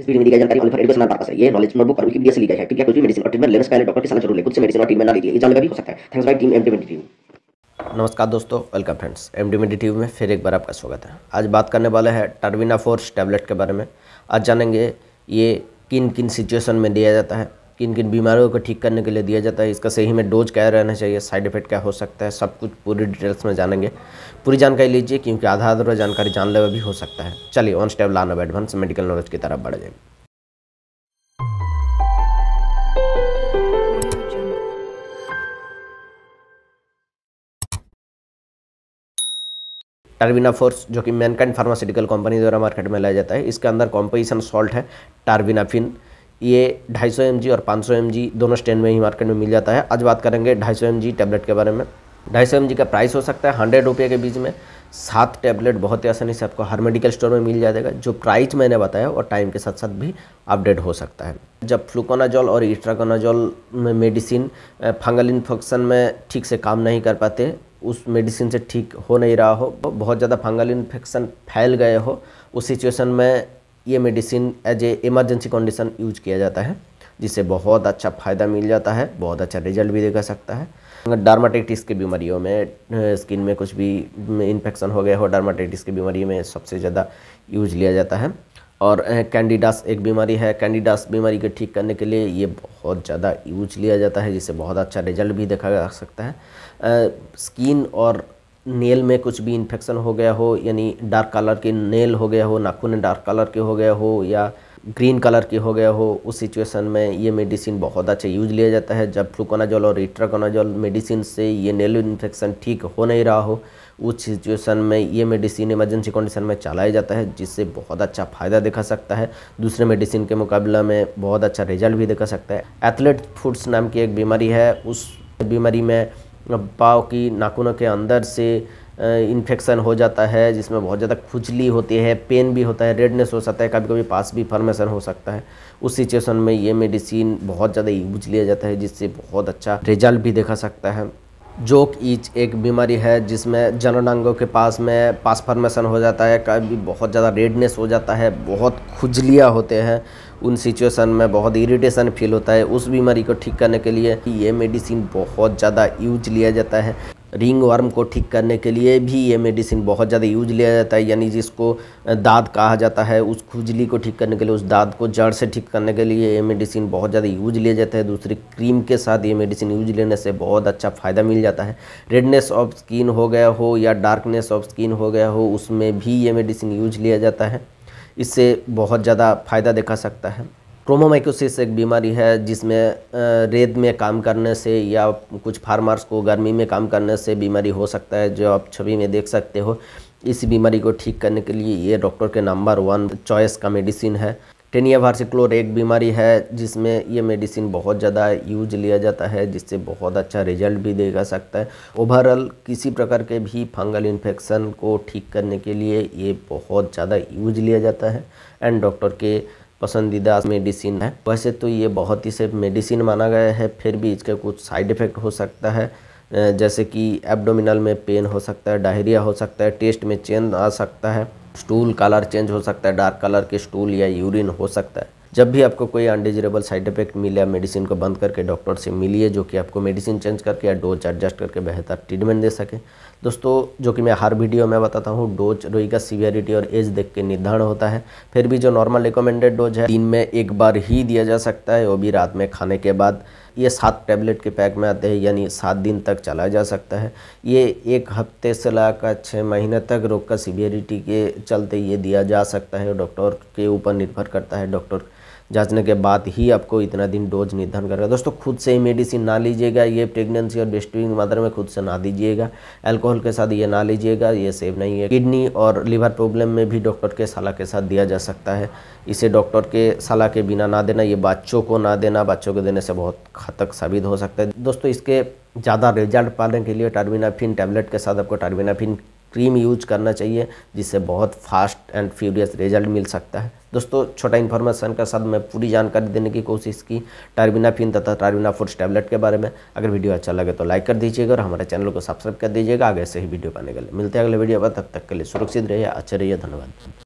इस वीडियो में दी गई जानकारी ऑल है ये नॉलेज नोटबुक है ठीक है कुछ भी मेडिसिन और ट्रीटमेंट पहले डॉक्टर जरूर ले मेडिसिन और ट्रीटमेंट ना लीजिए ये जानकारी हो सकता है थैंक्स बाय टीम एमडी नमस्कार दोस्तों वेलकम फ्रेंड्स एम डी में फिर एक बार आपका स्वागत है आज बात करने वाले हैं टर्विना फोर्स टैबलेट के बारे में आज जानेंगे ये किन किन सिचुएशन में दिया जाता है किन किन बीमारियों को ठीक करने के लिए दिया जाता है इसका सही में डोज क्या रहना चाहिए साइड इफेक्ट क्या हो सकता है सब कुछ पूरी डिटेल्स में जानेंगे पूरी जानकारी लीजिए क्योंकि आधा अधूरा जानकारी जानलेवा भी हो सकता है चलिए वन स्टेप लान ऑफ एडवांस मेडिकल नॉलेज की तरफ बढ़ जाए टारविना फोर्स जो कि मैनकाइंड फार्मास्यूटिकल कंपनी द्वारा मार्केट में लाया जाता है इसके अंदर कॉम्पोजिशन सॉल्ट है टारविनाफिन ये 250 सौ और 500 सौ दोनों स्टैंड में ही मार्केट में मिल जाता है आज बात करेंगे 250 सौ टैबलेट के बारे में 250 सौ का प्राइस हो सकता है हंड्रेड रुपये के बीच में सात टैबलेट बहुत ही आसानी से आपको हर मेडिकल स्टोर में मिल जाएगा जो प्राइस मैंने बताया और टाइम के साथ साथ भी अपडेट हो सकता है जब फ्लूकोनाजॉल और इट्राकोनाजॉल में मेडिसिन फंगल इन्फेक्शन में ठीक से काम नहीं कर पाते उस मेडिसिन से ठीक हो नहीं रहा हो बहुत ज़्यादा फंगल इन्फेक्शन फैल गए हो उस सिचुएशन में ये medicine as a emergency condition use किया जाता है जिससे बहुत अच्छा फ़ायदा मिल जाता है बहुत अच्छा रिजल्ट भी देखा सकता है अगर डार्माटाइटिस की बीमारियों में स्किन में कुछ भी इन्फेक्शन हो गया हो डर्माटाइटिस की बीमारी में सबसे ज़्यादा यूज लिया जाता है और कैंडिडास एक बीमारी है कैंडिडास बीमारी को ठीक करने के लिए ये बहुत ज़्यादा यूज लिया जाता है जिससे बहुत अच्छा रिजल्ट भी देखा जा सकता है स्किन और नेल में कुछ भी इन्फेक्शन हो गया हो यानी डार्क कलर के नेल हो गया हो नाखून डार्क कलर के हो गया हो या ग्रीन कलर के हो गया हो उस सिचुएशन में ये मेडिसिन बहुत अच्छा यूज लिया जाता है जब फ्लूकोनाजोल और इट्राकोनाजोल मेडिसिन से ये नेल इन्फेक्शन ठीक हो नहीं रहा हो उस सिचुएशन में ये मेडिसिन इमरजेंसी कंडीशन में चलाया जाता है जिससे बहुत अच्छा फ़ायदा दिखा सकता है दूसरे मेडिसिन के मुकाबला में बहुत अच्छा रिजल्ट भी दिखा सकता है एथलेट फूड्स नाम की एक बीमारी है उस बीमारी में मतलब पाँव की नाखूनों के अंदर से इन्फेक्शन हो जाता है जिसमें बहुत ज़्यादा खुजली होती है पेन भी होता है रेडनेस हो सकता है कभी कभी पास भी फॉर्मेशन हो सकता है उस सिचुएशन में ये मेडिसिन बहुत ज़्यादा यूज लिया जाता है जिससे बहुत अच्छा रिजल्ट भी देखा सकता है जोक ईच एक बीमारी है जिसमें जननांगों के पास में पास फॉर्मेशन हो जाता है कभी बहुत ज़्यादा रेडनेस हो जाता है बहुत खुजलियाँ होते हैं उन सिचुएशन में बहुत इरिटेशन फील होता है उस बीमारी को ठीक करने के लिए ये मेडिसिन बहुत ज़्यादा यूज लिया जाता है रिंग वर्म को ठीक करने के लिए भी ये मेडिसिन बहुत ज़्यादा यूज लिया जाता है यानी जिसको दाद कहा जाता है उस खुजली को ठीक करने के लिए उस दाद को जड़ से ठीक करने के लिए ये मेडिसिन बहुत ज़्यादा यूज लिया जाता है दूसरी क्रीम के साथ ये मेडिसिन यूज लेने से बहुत अच्छा फ़ायदा मिल जाता है रेडनेस ऑफ स्किन हो गया हो या डार्कनेस ऑफ स्किन हो गया हो उसमें भी ये मेडिसिन यूज लिया जाता है इससे बहुत ज़्यादा फ़ायदा देखा सकता है क्रोमोमाइकोसिस एक बीमारी है जिसमें रेत में काम करने से या कुछ फार्मर्स को गर्मी में काम करने से बीमारी हो सकता है जो आप छवि में देख सकते हो इस बीमारी को ठीक करने के लिए ये डॉक्टर के नंबर वन चॉइस का मेडिसिन है टेनिया वार्सिक्लोर एक बीमारी है जिसमें ये मेडिसिन बहुत ज़्यादा यूज लिया जाता है जिससे बहुत अच्छा रिजल्ट भी देगा सकता है ओवरऑल किसी प्रकार के भी फंगल इन्फेक्शन को ठीक करने के लिए ये बहुत ज़्यादा यूज लिया जाता है एंड डॉक्टर के पसंदीदा मेडिसिन है वैसे तो ये बहुत ही सेफ मेडिसिन माना गया है फिर भी इसका कुछ साइड इफ़ेक्ट हो सकता है जैसे कि एब्डोमिनल में पेन हो सकता है डायरिया हो सकता है टेस्ट में चेंज आ सकता है स्टूल कलर चेंज हो सकता है डार्क कलर के स्टूल या यूरिन हो सकता है जब भी आपको कोई अनडिजरेबल साइड इफेक्ट मिले या मेडिसिन को बंद करके डॉक्टर से मिलिए जो कि आपको मेडिसिन चेंज करके या डोज एडजस्ट करके बेहतर ट्रीटमेंट दे सके दोस्तों जो कि मैं हर वीडियो में बताता हूँ डोज रोई का सीवियरिटी और एज देख के निर्धारण होता है फिर भी जो नॉर्मल रिकमेंडेड डोज है दिन में एक बार ही दिया जा सकता है वो भी रात में खाने के बाद ये सात टैबलेट के पैक में आते हैं यानी सात दिन तक चला जा सकता है ये एक हफ्ते से लाकर छः महीने तक रोग का सीवियरिटी के चलते ये दिया जा सकता है डॉक्टर के ऊपर निर्भर करता है डॉक्टर जांचने के बाद ही आपको इतना दिन डोज निर्धारण करेगा दोस्तों खुद से ही मेडिसिन ना लीजिएगा ये प्रेगनेंसी और डिस्ट्रिंग मात्रा में खुद से ना दीजिएगा अल्कोहल के साथ ये ना लीजिएगा ये सेफ नहीं है किडनी और लिवर प्रॉब्लम में भी डॉक्टर के सलाह के साथ दिया जा सकता है इसे डॉक्टर के सलाह के बिना ना देना ये बच्चों को ना देना बच्चों को देने से बहुत खतक साबित हो सकता है दोस्तों इसके ज़्यादा रिजल्ट पाने के लिए टर्मिनाफिन टैबलेट के साथ आपको टर्मिनाफिन क्रीम यूज करना चाहिए जिससे बहुत फास्ट एंड फ्यूरियस रिजल्ट मिल सकता है दोस्तों छोटा इन्फॉर्मेशन के साथ मैं पूरी जानकारी देने की कोशिश की फिन तथा टारबिना फोर्स टैबलेट के बारे में अगर वीडियो अच्छा लगे तो लाइक कर दीजिएगा और हमारे चैनल को सब्सक्राइब कर दीजिएगा आगे से ही वीडियो पाने के लिए मिलते हैं अगले वीडियो पर तब तक के लिए सुरक्षित रहिए अच्छे रहिए धन्यवाद